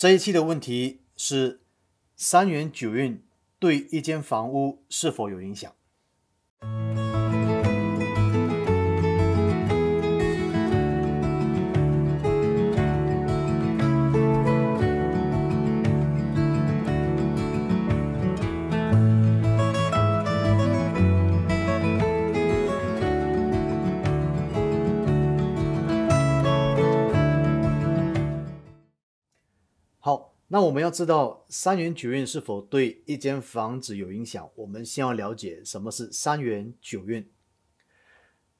这一期的问题是：三元九运对一间房屋是否有影响？那我们要知道三元九运是否对一间房子有影响？我们先要了解什么是三元九运。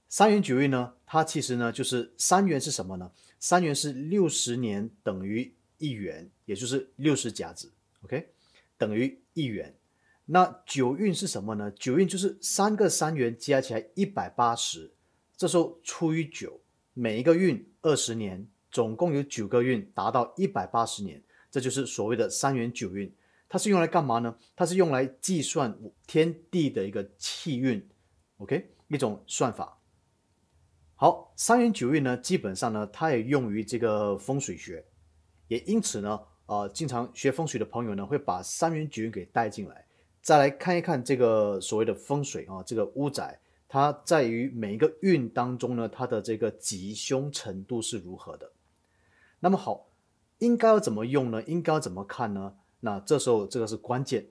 三元九运呢，它其实呢就是三元是什么呢？三元是六十年等于一元，也就是六十甲子，OK，等于一元。那九运是什么呢？九运就是三个三元加起来一百八十，这时候除以九，每一个运二十年，总共有九个运达到一百八十年。这就是所谓的三元九运，它是用来干嘛呢？它是用来计算天地的一个气运，OK，一种算法。好，三元九运呢，基本上呢，它也用于这个风水学，也因此呢，呃，经常学风水的朋友呢，会把三元九运给带进来。再来看一看这个所谓的风水啊，这个屋宅，它在于每一个运当中呢，它的这个吉凶程度是如何的。那么好。应该要怎么用呢？应该要怎么看呢？那这时候这个是关键。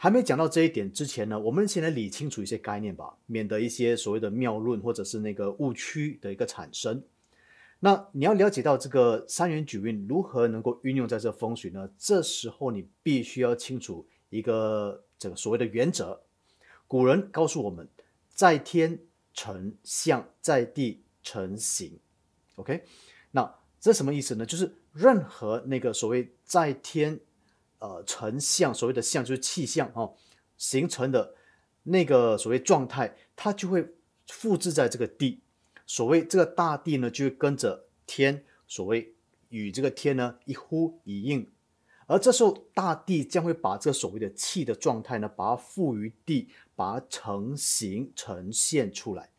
还没讲到这一点之前呢，我们先来理清楚一些概念吧，免得一些所谓的谬论或者是那个误区的一个产生。那你要了解到这个三元九运如何能够运用在这风水呢？这时候你必须要清楚一个这个所谓的原则。古人告诉我们，在天成象，在地成形。OK，那这什么意思呢？就是。任何那个所谓在天，呃，成像，所谓的像就是气象哦形成的那个所谓状态，它就会复制在这个地。所谓这个大地呢，就会跟着天，所谓与这个天呢一呼一应。而这时候，大地将会把这个所谓的气的状态呢，把它赋予地，把它成型呈现出来。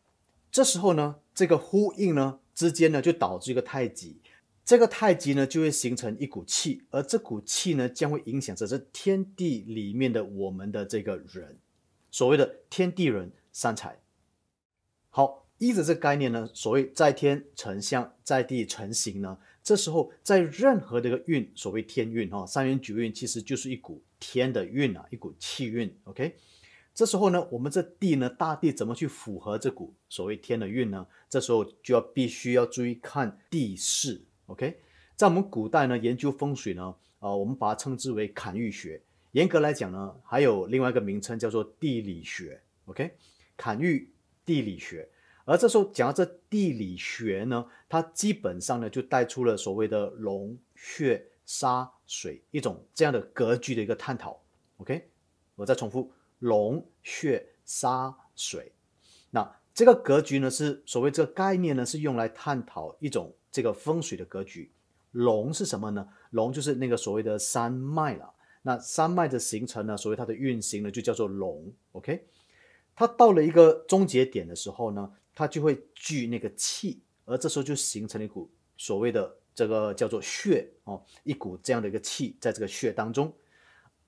这时候呢，这个呼应呢之间呢，就导致一个太极。这个太极呢，就会形成一股气，而这股气呢，将会影响着这天地里面的我们的这个人，所谓的天地人三才。好，依着这概念呢，所谓在天成象，在地成形呢，这时候在任何的一个运，所谓天运哈，三元九运其实就是一股天的运啊，一股气运。OK，这时候呢，我们这地呢，大地怎么去符合这股所谓天的运呢？这时候就要必须要注意看地势。OK，在我们古代呢，研究风水呢，啊，我们把它称之为坎舆学。严格来讲呢，还有另外一个名称叫做地理学。OK，坎舆地理学。而这时候讲到这地理学呢，它基本上呢就带出了所谓的龙穴沙水一种这样的格局的一个探讨。OK，我再重复龙穴沙水，那。这个格局呢，是所谓这个概念呢，是用来探讨一种这个风水的格局。龙是什么呢？龙就是那个所谓的山脉了。那山脉的形成呢，所谓它的运行呢，就叫做龙。OK，它到了一个终结点的时候呢，它就会聚那个气，而这时候就形成了一股所谓的这个叫做血哦，一股这样的一个气在这个血当中。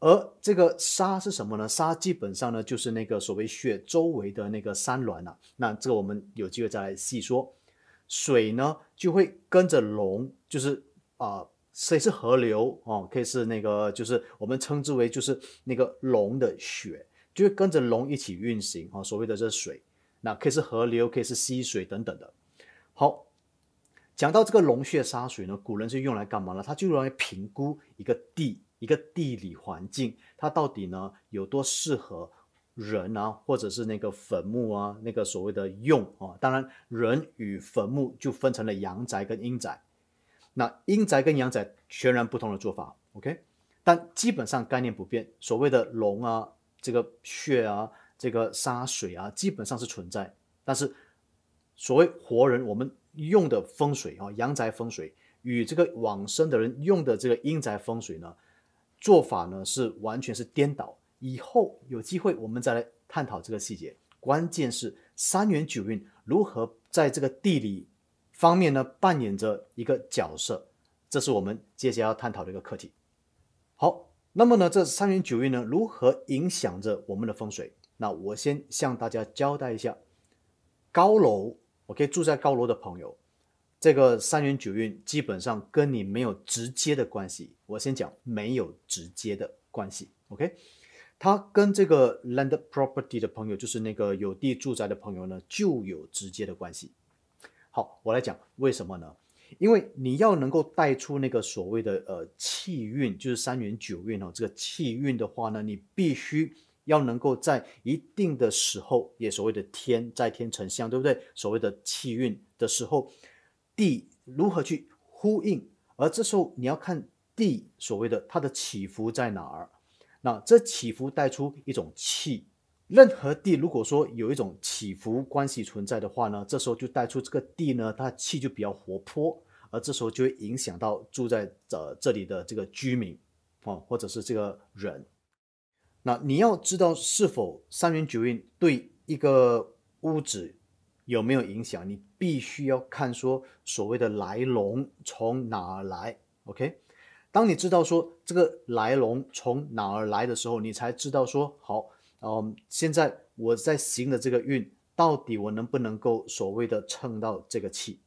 而这个沙是什么呢？沙基本上呢，就是那个所谓穴周围的那个山峦了。那这个我们有机会再来细说。水呢，就会跟着龙，就是啊，可是河流哦，可以是那个，就是我们称之为就是那个龙的血，就会跟着龙一起运行啊。所谓的这水，那可以是河流，可以是溪水等等的。好，讲到这个龙穴沙水呢，古人是用来干嘛呢？它就用来评估一个地。一个地理环境，它到底呢有多适合人啊，或者是那个坟墓啊，那个所谓的用啊？当然，人与坟墓就分成了阳宅跟阴宅，那阴宅跟阳宅全然不同的做法，OK？但基本上概念不变。所谓的龙啊，这个穴啊，这个沙水啊，基本上是存在。但是，所谓活人，我们用的风水啊，阳宅风水与这个往生的人用的这个阴宅风水呢？做法呢是完全是颠倒，以后有机会我们再来探讨这个细节。关键是三元九运如何在这个地理方面呢扮演着一个角色，这是我们接下来要探讨的一个课题。好，那么呢这三元九运呢如何影响着我们的风水？那我先向大家交代一下，高楼，OK，住在高楼的朋友。这个三元九运基本上跟你没有直接的关系，我先讲没有直接的关系，OK？它跟这个 land property 的朋友，就是那个有地住宅的朋友呢，就有直接的关系。好，我来讲为什么呢？因为你要能够带出那个所谓的呃气运，就是三元九运哦，这个气运的话呢，你必须要能够在一定的时候，也所谓的天在天成像对不对？所谓的气运的时候。地如何去呼应？而这时候你要看地所谓的它的起伏在哪儿，那这起伏带出一种气。任何地如果说有一种起伏关系存在的话呢，这时候就带出这个地呢，它气就比较活泼，而这时候就会影响到住在呃这里的这个居民哦，或者是这个人。那你要知道是否三元九运对一个屋子有没有影响？你。必须要看说所谓的来龙从哪儿来，OK？当你知道说这个来龙从哪儿来的时候，你才知道说好，哦，现在我在行的这个运到底我能不能够所谓的蹭到这个气？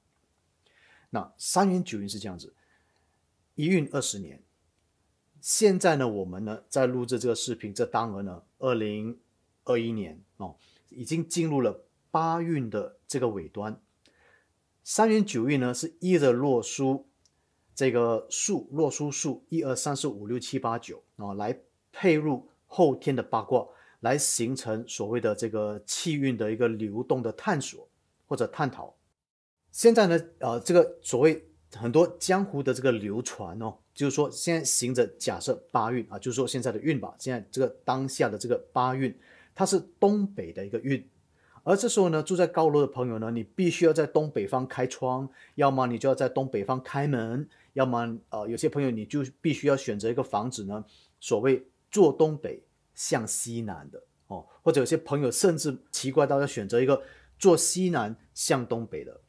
那三元九运是这样子，一运二十年。现在呢，我们呢在录制这个视频这当儿呢，二零二一年哦，已经进入了八运的这个尾端。三元九运呢，是依着洛书这个数，洛书数一二三四五六七八九啊，来配入后天的八卦，来形成所谓的这个气运的一个流动的探索或者探讨。现在呢，呃，这个所谓很多江湖的这个流传哦，就是说现在行着假设八运啊，就是说现在的运吧，现在这个当下的这个八运，它是东北的一个运。而这时候呢，住在高楼的朋友呢，你必须要在东北方开窗，要么你就要在东北方开门，要么呃，有些朋友你就必须要选择一个房子呢，所谓坐东北向西南的哦，或者有些朋友甚至奇怪到要选择一个坐西南向东北的，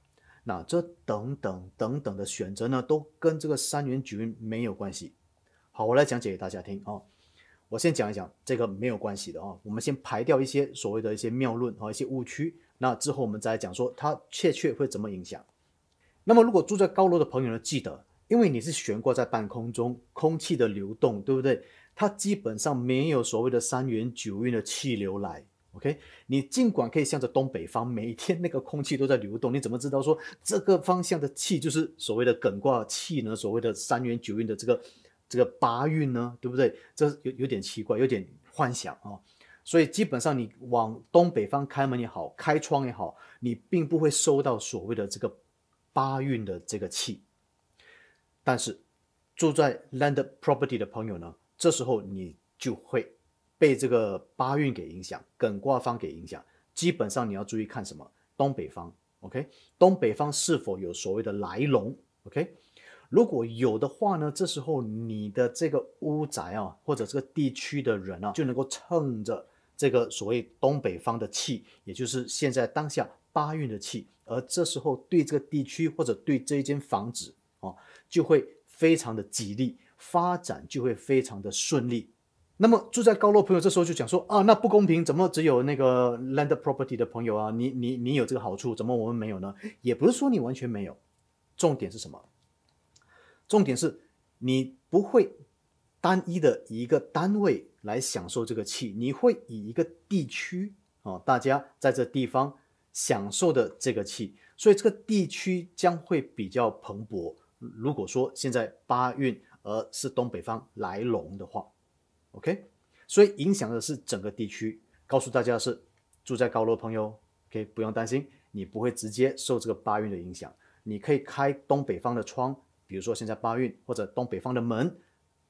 那这等等等等的选择呢，都跟这个三元局没有关系。好，我来讲解给大家听哦。我先讲一讲，这个没有关系的啊，我们先排掉一些所谓的一些谬论和一些误区，那之后我们再来讲说它确切会怎么影响。那么如果住在高楼的朋友呢，记得，因为你是悬挂在半空中，空气的流动，对不对？它基本上没有所谓的三元九运的气流来。OK，你尽管可以向着东北方，每天那个空气都在流动，你怎么知道说这个方向的气就是所谓的艮卦气呢？所谓的三元九运的这个。这个八运呢，对不对？这有有点奇怪，有点幻想啊。所以基本上你往东北方开门也好，开窗也好，你并不会收到所谓的这个八运的这个气。但是住在 land property 的朋友呢，这时候你就会被这个八运给影响，艮卦方给影响。基本上你要注意看什么？东北方，OK？东北方是否有所谓的来龙，OK？如果有的话呢？这时候你的这个屋宅啊，或者这个地区的人啊，就能够趁着这个所谓东北方的气，也就是现在当下八运的气，而这时候对这个地区或者对这一间房子啊，就会非常的吉利，发展就会非常的顺利。那么住在高楼朋友这时候就讲说啊，那不公平，怎么只有那个 land property 的朋友啊，你你你有这个好处，怎么我们没有呢？也不是说你完全没有，重点是什么？重点是，你不会单一的一个单位来享受这个气，你会以一个地区哦，大家在这地方享受的这个气，所以这个地区将会比较蓬勃。如果说现在八运而是东北方来龙的话，OK，所以影响的是整个地区。告诉大家是住在高楼朋友，OK，不用担心，你不会直接受这个八运的影响，你可以开东北方的窗。比如说现在八运或者东北方的门，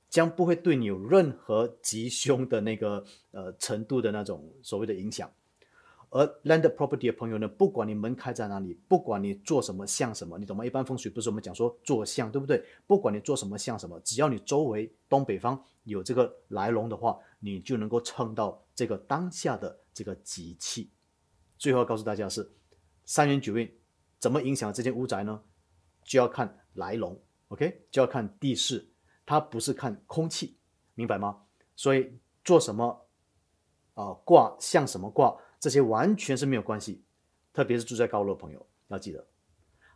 将不会对你有任何吉凶的那个呃程度的那种所谓的影响。而 land property 的朋友呢，不管你门开在哪里，不管你做什么像什么，你懂吗？一般风水不是我们讲说做像，对不对？不管你做什么像什么，只要你周围东北方有这个来龙的话，你就能够蹭到这个当下的这个吉气。最后告诉大家是，三元九运怎么影响这间屋宅呢？就要看来龙。OK，就要看地势，它不是看空气，明白吗？所以做什么啊卦像什么卦，这些完全是没有关系。特别是住在高楼的朋友，要记得。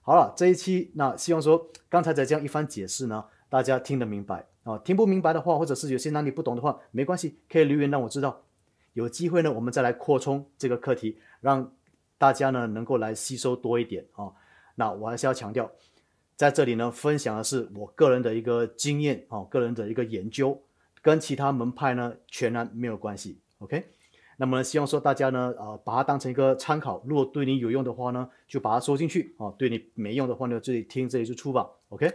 好了，这一期那希望说刚才在这样一番解释呢，大家听得明白啊？听不明白的话，或者是有些哪里不懂的话，没关系，可以留言让我知道。有机会呢，我们再来扩充这个课题，让大家呢能够来吸收多一点啊。那我还是要强调。在这里呢，分享的是我个人的一个经验哦，个人的一个研究，跟其他门派呢全然没有关系。OK，那么希望说大家呢，呃，把它当成一个参考，如果对你有用的话呢，就把它收进去哦；对你没用的话呢，就听这一支出吧。OK，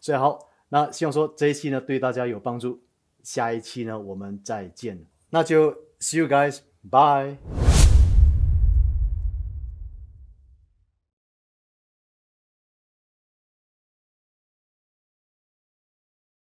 所以好，那希望说这一期呢对大家有帮助，下一期呢我们再见，那就 See you guys，bye。